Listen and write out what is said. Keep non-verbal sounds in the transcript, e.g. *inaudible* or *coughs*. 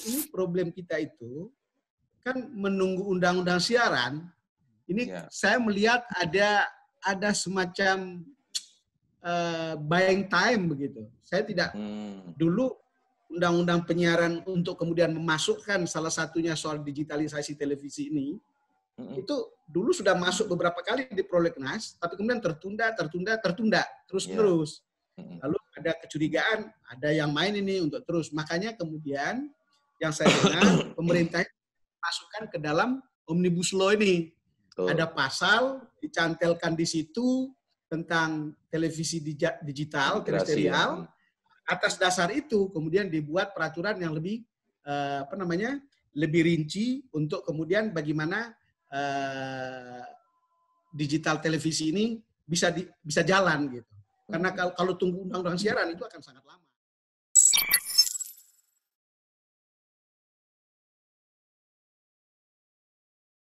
ini problem kita itu kan menunggu undang-undang siaran. Ini yeah. saya melihat ada ada semacam uh, buying time begitu. Saya tidak hmm. dulu undang-undang penyiaran untuk kemudian memasukkan salah satunya soal digitalisasi televisi ini hmm. itu dulu sudah masuk beberapa kali di prolegnas tapi kemudian tertunda tertunda tertunda terus ya. terus yeah. Hmm. lalu ada kecurigaan ada yang main ini untuk terus makanya kemudian yang saya dengar *coughs* pemerintah masukkan ke dalam omnibus law ini. Betul. Ada pasal dicantelkan di situ tentang televisi digital, terestrial. Ya. Atas dasar itu kemudian dibuat peraturan yang lebih eh, apa namanya? lebih rinci untuk kemudian bagaimana eh, digital televisi ini bisa di, bisa jalan gitu. Karena hmm. kalau tunggu undang-undang siaran itu akan sangat lama.